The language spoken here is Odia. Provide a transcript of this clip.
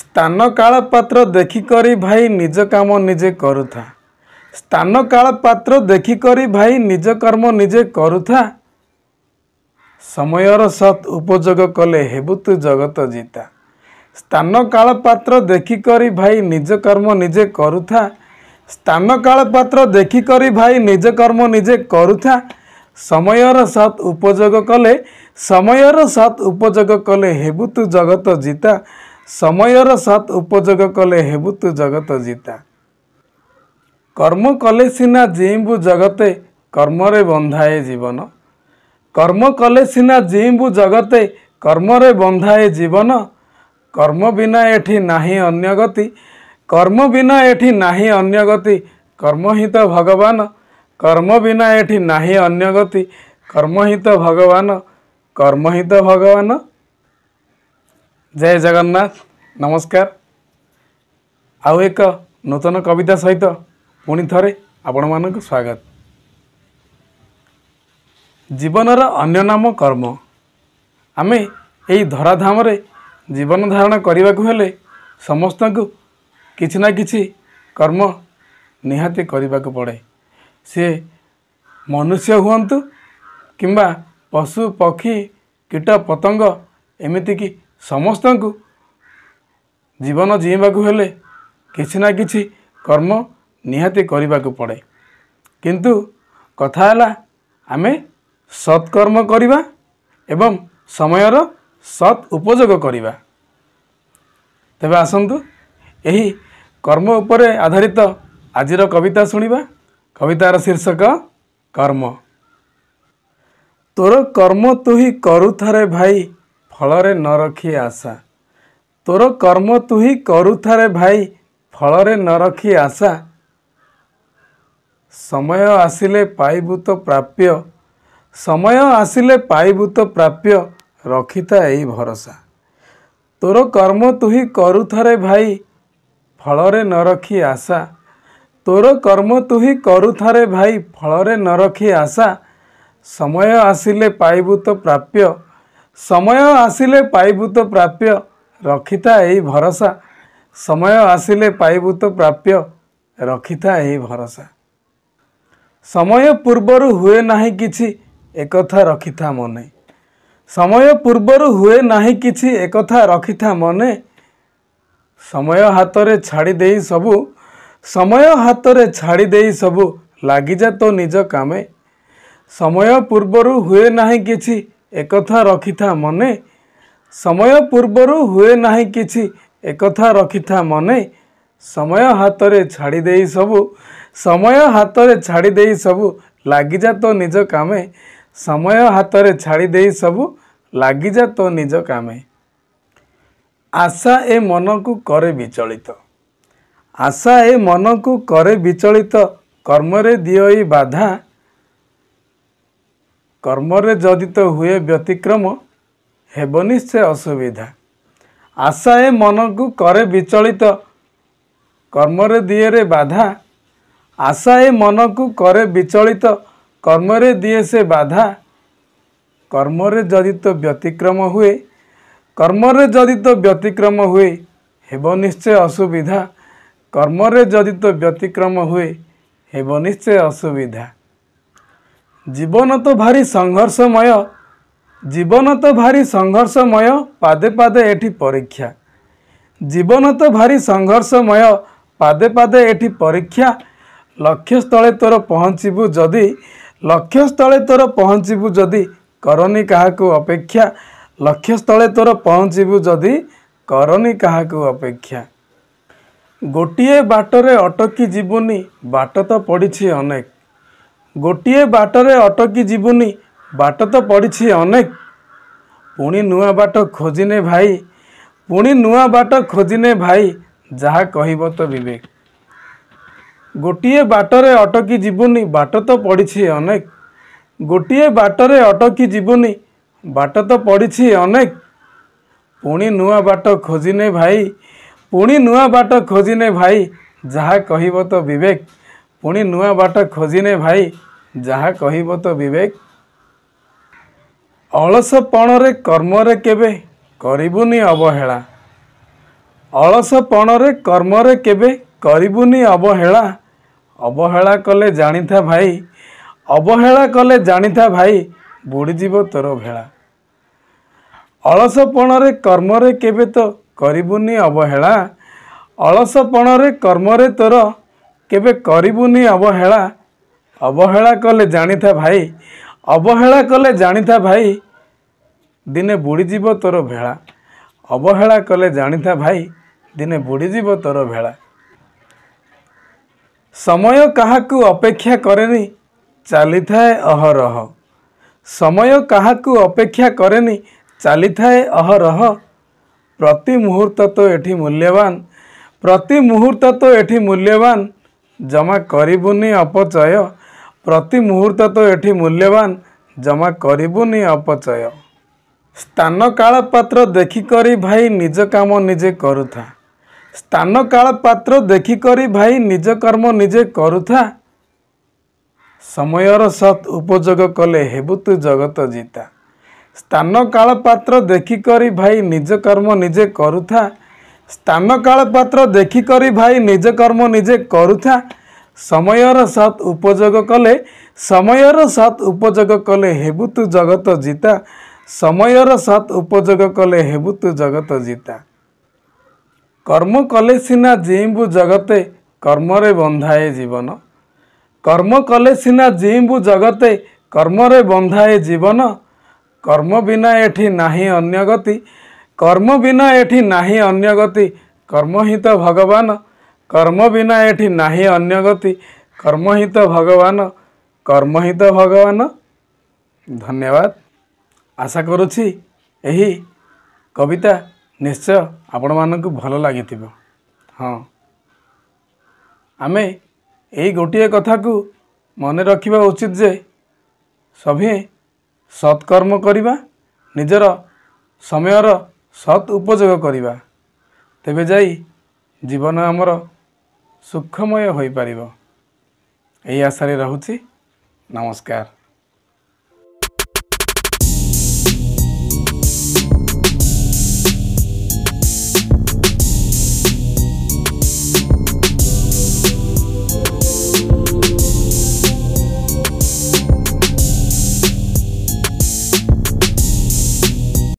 ସ୍ଥାନ କାଳ ପାତ୍ର ଦେଖିକରି ଭାଇ ନିଜ କାମ ନିଜେ କରୁଥା ସ୍ଥାନ କାଳ ପାତ୍ର ଦେଖିକରି ଭାଇ ନିଜ କର୍ମ ନିଜେ କରୁଥା ସମୟର ସତ୍ ଉପଯୋଗ କଲେ ହେବୁ ତୁ ଜଗତ ଜିତା ସ୍ଥାନ କାଳ ପାତ୍ର ଦେଖିକରି ଭାଇ ନିଜ କର୍ମ ନିଜେ କରୁଥା ସ୍ଥାନ କାଳ ପାତ୍ର ଦେଖିକରି ଭାଇ ନିଜ କର୍ମ ନିଜେ କରୁଥା ସମୟର ସତ୍ ଉପଯୋଗ କଲେ ସମୟର ସତ୍ ଉପଯୋଗ କଲେ ହେବୁ ତୁ ଜଗତ ଜିତା ସମୟର ସତ୍ ଉପଯୋଗ କଲେ ହେବୁ ତୁ ଜଗତ ଜିତା କର୍ମ କଲେ ସିନା ଜିଇଁବୁ ଜଗତେ କର୍ମରେ ବନ୍ଧାଏ ଜୀବନ କର୍ମ କଲେ ସିନା ଜିଇଁବୁ ଜଗତେ କର୍ମରେ ବନ୍ଧାଏ ଜୀବନ କର୍ମ ବିନା ଏଠି ନାହିଁ ଅନ୍ୟ ଗତି କର୍ମ ବିନା ଏଠି ନାହିଁ ଅନ୍ୟ ଗତି କର୍ମ ହିଁ ତ ଭଗବାନ କର୍ମ ବିନା ଏଠି ନାହିଁ ଅନ୍ୟ ଗତି କର୍ମ ହିଁ ତ ଭଗବାନ କର୍ମ ହିଁ ତ ଭଗବାନ ଜୟ ଜଗନ୍ନାଥ ନମସ୍କାର ଆଉ ଏକ ନୂତନ କବିତା ସହିତ ପୁଣି ଥରେ ଆପଣମାନଙ୍କୁ ସ୍ୱାଗତ ଜୀବନର ଅନ୍ୟ ନାମ କର୍ମ ଆମେ ଏହି ଧରାଧାମରେ ଜୀବନ ଧାରଣ କରିବାକୁ ହେଲେ ସମସ୍ତଙ୍କୁ କିଛି ନା କିଛି କର୍ମ ନିହାତି କରିବାକୁ ପଡ଼େ ସିଏ ମନୁଷ୍ୟ ହୁଅନ୍ତୁ କିମ୍ବା ପଶୁ ପକ୍ଷୀ କୀଟ ପତଙ୍ଗ ଏମିତିକି ସମସ୍ତଙ୍କୁ ଜୀବନ ଜିଇଁବାକୁ ହେଲେ କିଛି ନା କିଛି କର୍ମ ନିହାତି କରିବାକୁ ପଡ଼େ କିନ୍ତୁ କଥା ହେଲା ଆମେ ସତ୍କର୍ମ କରିବା ଏବଂ ସମୟର ସତ୍ ଉପଯୋଗ କରିବା ତେବେ ଆସନ୍ତୁ ଏହି କର୍ମ ଉପରେ ଆଧାରିତ ଆଜିର କବିତା ଶୁଣିବା କବିତାର ଶୀର୍ଷକ କର୍ମ ତୋର କର୍ମ ତୁହି କରୁଥାରେ ଭାଇ ଫଳରେ ନ ରଖି ଆଶା ତୋର କର୍ମ ତୁହି କରୁଥାରେ ଭାଇ ଫଳରେ ନ ରଖି ଆଶା ସମୟ ଆସିଲେ ପାଇବୁ ତ ପ୍ରାପ୍ୟ ସମୟ ଆସିଲେ ପାଇବୁ ତ ପ୍ରାପ୍ୟ ରଖିଥା ଏଇ ଭରସା ତୋର କର୍ମ ତୁହି କରୁଥାରେ ଭାଇ ଫଳରେ ନ ରଖି ଆଶା ତୋର କର୍ମ ତୁହି କରୁଥାରେ ଭାଇ ଫଳରେ ନ ରଖି ଆଶା ସମୟ ଆସିଲେ ପାଇବୁ ତ ପ୍ରାପ୍ୟ ସମୟ ଆସିଲେ ପାଇଭୂତ ପ୍ରାପ୍ୟ ରଖିଥା ଏହି ଭରସା ସମୟ ଆସିଲେ ପାଇଭୂତ ପ୍ରାପ୍ୟ ରଖିଥା ଏହି ଭରସା ସମୟ ପୂର୍ବରୁ ହୁଏ ନାହିଁ କିଛି ଏକଥା ରଖିଥା ମନେ ସମୟ ପୂର୍ବରୁ ହୁଏ ନାହିଁ କିଛି ଏକଥା ରଖିଥା ମନେ ସମୟ ହାତରେ ଛାଡ଼ି ଦେଇ ସବୁ ସମୟ ହାତରେ ଛାଡ଼ି ଦେଇ ସବୁ ଲାଗିଯା ତୋ ନିଜ କାମେ ସମୟ ପୂର୍ବରୁ ହୁଏ ନାହିଁ କିଛି ଏକଥା ରଖିଥା ମନେ ସମୟ ପୂର୍ବରୁ ହୁଏ ନାହିଁ କିଛି ଏକଥା ରଖିଥା ମନେ ସମୟ ହାତରେ ଛାଡ଼ି ଦେଇ ସବୁ ସମୟ ହାତରେ ଛାଡ଼ି ଦେଇ ସବୁ ଲାଗିଯା ତୋ ନିଜ କାମେ ସମୟ ହାତରେ ଛାଡ଼ି ଦେଇ ସବୁ ଲାଗିଯା ତୋ ନିଜ କାମେ ଆଶା ଏ ମନକୁ କରେ ବିଚଳିତ ଆଶା ଏ ମନକୁ କରେ ବିଚଳିତ କର୍ମରେ ଦିଅ ଏଇ ବାଧା କର୍ମରେ ଯଦି ତ ହୁଏ ବ୍ୟତିକ୍ରମ ହେବନି ସେ ଅସୁବିଧା ଆଶା ଏ ମନକୁ କରେ ବିଚଳିତ କର୍ମରେ ଦିଏରେ ବାଧା ଆଶା ଏ ମନକୁ କରେ ବିଚଳିତ କର୍ମରେ ଦିଏ ସେ ବାଧା କର୍ମରେ ଯଦି ତ ବ୍ୟତିକ୍ରମ ହୁଏ କର୍ମରେ ଯଦି ତ ବ୍ୟତିକ୍ରମ ହୁଏ ହେବ ନିଶ୍ଚୟ ଅସୁବିଧା କର୍ମରେ ଯଦି ତ ବ୍ୟତିକ୍ରମ ହୁଏ ହେବ ନିଶ୍ଚୟ ଅସୁବିଧା ଜୀବନ ତ ଭାରି ସଂଘର୍ଷମୟ ଜୀବନ ତ ଭାରି ସଂଘର୍ଷମୟ ପାଦେ ପାଦେ ଏଠି ପରୀକ୍ଷା ଜୀବନ ତ ଭାରି ସଂଘର୍ଷମୟ ପାଦେ ପାଦେ ଏଠି ପରୀକ୍ଷା ଲକ୍ଷ୍ୟସ୍ଥଳେ ତୋର ପହଞ୍ଚିବୁ ଯଦି ଲକ୍ଷ୍ୟସ୍ଥଳେ ତୋର ପହଞ୍ଚିବୁ ଯଦି କରନି କାହାକୁ ଅପେକ୍ଷା ଲକ୍ଷ୍ୟସ୍ଥଳେ ତୋର ପହଞ୍ଚିବୁ ଯଦି କରନି କାହାକୁ ଅପେକ୍ଷା ଗୋଟିଏ ବାଟରେ ଅଟକି ଯିବୁନି ବାଟ ତ ପଡ଼ିଛି ଅନେକ ଗୋଟିଏ ବାଟରେ ଅଟକି ଯିବୁନି ବାଟ ତ ପଡ଼ିଛି ଅନେକ ପୁଣି ନୂଆ ବାଟ ଖୋଜିନେ ଭାଇ ପୁଣି ନୂଆ ବାଟ ଖୋଜିନେ ଭାଇ ଯାହା କହିବ ତ ବିବେକ ଗୋଟିଏ ବାଟରେ ଅଟକି ଯିବୁନି ବାଟ ତ ପଡ଼ିଛି ଅନେକ ଗୋଟିଏ ବାଟରେ ଅଟକି ଯିବୁନି ବାଟ ତ ପଡ଼ିଛି ଅନେକ ପୁଣି ନୂଆ ବାଟ ଖୋଜିନେ ଭାଇ ପୁଣି ନୂଆ ବାଟ ଖୋଜିନେ ଭାଇ ଯାହା କହିବ ତ ବିବେକ ପୁଣି ନୂଆ ବାଟ ଖୋଜିନେ ଭାଇ ଯାହା କହିବ ତ ବିବେକ ଅଳସପଣରେ କର୍ମରେ କେବେ କରିବୁନି ଅବହେଳା ଅଳସପଣରେ କର୍ମରେ କେବେ କରିବୁନି ଅବହେଳା ଅବହେଳା କଲେ ଜାଣିଥା ଭାଇ ଅବହେଳା କଲେ ଜାଣିଥା ଭାଇ ବୁଡ଼ିଯିବ ତୋର ଭେଳା ଅଳସପଣରେ କର୍ମରେ କେବେ ତ କରିବୁନି ଅବହେଳା ଅଳସପଣରେ କର୍ମରେ ତୋର କେବେ କରିବୁନି ଅବହେଳା ଅବହେଳା କଲେ ଜାଣିଥା ଭାଇ ଅବହେଳା କଲେ ଜାଣିଥା ଭାଇ ଦିନେ ବୁଡ଼ିଯିବ ତୋର ଭେଳା ଅବହେଳା କଲେ ଜାଣିଥା ଭାଇ ଦିନେ ବୁଡ଼ିଯିବ ତୋର ଭେଳା ସମୟ କାହାକୁ ଅପେକ୍ଷା କରେନି ଚାଲିଥାଏ ଅହରହ ସମୟ କାହାକୁ ଅପେକ୍ଷା କରେନି ଚାଲିଥାଏ ଅହରହ ପ୍ରତି ମୁହୂର୍ତ୍ତ ତ ଏଠି ମୂଲ୍ୟବାନ ପ୍ରତି ମୁହୂର୍ତ୍ତ ତ ଏଠି ମୂଲ୍ୟବାନ ଜମା କରିବୁନି ଅପଚୟ ପ୍ରତି ମୁହୂର୍ତ୍ତ ତ ଏଠି ମୂଲ୍ୟବାନ ଜମା କରିବୁନି ଅପଚୟ ସ୍ଥାନ କାଳ ପାତ୍ର ଦେଖିକରି ଭାଇ ନିଜ କାମ ନିଜେ କରୁଥା ସ୍ଥାନ କାଳ ପାତ୍ର ଦେଖିକରି ଭାଇ ନିଜ କର୍ମ ନିଜେ କରୁଥା ସମୟର ସତ୍ ଉପଯୋଗ କଲେ ହେବୁ ତୁ ଜଗତ ଜିତା ସ୍ଥାନ କାଳ ପାତ୍ର ଦେଖିକରି ଭାଇ ନିଜ କର୍ମ ନିଜେ କରୁଥା ସ୍ଥାନ କାଳ ପାତ୍ର ଦେଖିକରି ଭାଇ ନିଜ କର୍ମ ନିଜେ କରୁଥା ସମୟର ସତ୍ ଉପଯୋଗ କଲେ ସମୟର ସତ୍ ଉପଯୋଗ କଲେ ହେବୁ ତୁ ଜଗତ ଜିତା ସମୟର ସତ୍ ଉପଯୋଗ କଲେ ହେବୁ ତୁ ଜଗତ ଜିତା କର୍ମ କଲେ ସିନା ଜିଇଁବୁ ଜଗତେ କର୍ମରେ ବନ୍ଧାଏ ଜୀବନ କର୍ମ କଲେ ସିନା ଜିଇଁବୁ ଜଗତେ କର୍ମରେ ବନ୍ଧାଏ ଜୀବନ କର୍ମ ବିନା ଏଠି ନାହିଁ ଅନ୍ୟ ଗତି କର୍ମ ବିନା ଏଠି ନାହିଁ ଅନ୍ୟ ଗତି କର୍ମ ହିଁ ତ ଭଗବାନ କର୍ମ ବିନା ଏଠି ନାହିଁ ଅନ୍ୟ ଗତି କର୍ମ ହିଁ ତ ଭଗବାନ କର୍ମ ହିଁ ତ ଭଗବାନ ଧନ୍ୟବାଦ ଆଶା କରୁଛି ଏହି କବିତା ନିଶ୍ଚୟ ଆପଣମାନଙ୍କୁ ଭଲ ଲାଗିଥିବ ହଁ ଆମେ ଏଇ ଗୋଟିଏ କଥାକୁ ମନେ ରଖିବା ଉଚିତ ଯେ ସଭିଏଁ ସତ୍କର୍ମ କରିବା ନିଜର ସମୟର ସତ୍ ଉପଯୋଗ କରିବା ତେବେ ଯାଇ ଜୀବନ ଆମର ସୁଖମୟ ହୋଇପାରିବ ଏହି ଆଶାରେ ରହୁଛି ନମସ୍କାର